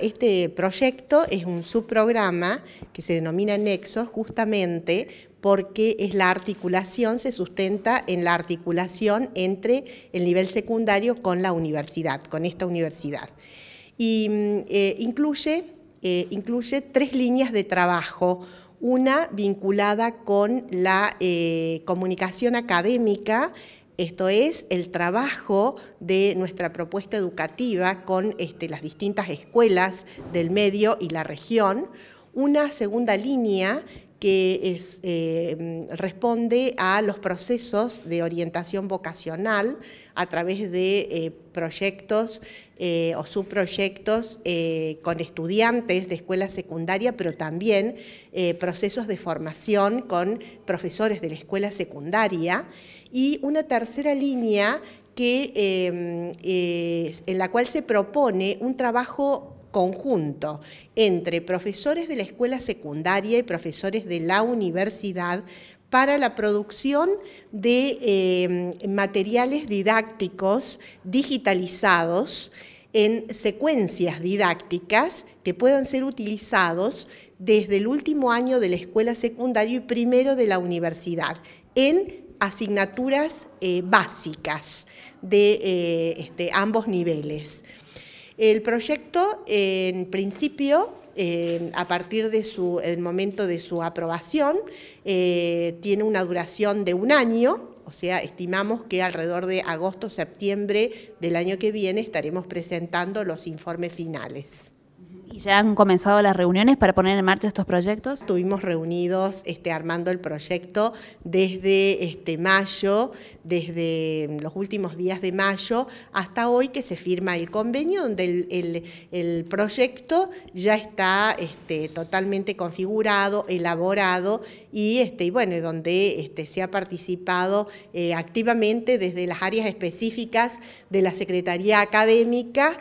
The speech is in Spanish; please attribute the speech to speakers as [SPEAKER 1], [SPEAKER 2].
[SPEAKER 1] Este proyecto es un subprograma que se denomina Nexos justamente porque es la articulación, se sustenta en la articulación entre el nivel secundario con la universidad, con esta universidad. Y mm, eh, incluye, eh, incluye tres líneas de trabajo, una vinculada con la eh, comunicación académica, esto es el trabajo de nuestra propuesta educativa con este, las distintas escuelas del medio y la región, una segunda línea que eh, responde a los procesos de orientación vocacional a través de eh, proyectos eh, o subproyectos con estudiantes de escuela secundaria, pero también procesos de formación con profesores de la escuela secundaria. Y una tercera línea que, em, en la cual se propone un trabajo conjunto entre profesores de la escuela secundaria y profesores de la universidad para la producción de eh, materiales didácticos digitalizados en secuencias didácticas que puedan ser utilizados desde el último año de la escuela secundaria y primero de la universidad, en asignaturas eh, básicas de eh, este, ambos niveles. El proyecto, en principio, eh, a partir del momento de su aprobación, eh, tiene una duración de un año, o sea, estimamos que alrededor de agosto-septiembre del año que viene estaremos presentando los informes finales ya han comenzado las reuniones para poner en marcha estos proyectos? Estuvimos reunidos este, armando el proyecto desde este, mayo, desde los últimos días de mayo hasta hoy que se firma el convenio donde el, proyecto ya está este, totalmente configurado, elaborado y, bueno, donde se ha participado eh, activamente desde las áreas específicas de la Secretaría Académica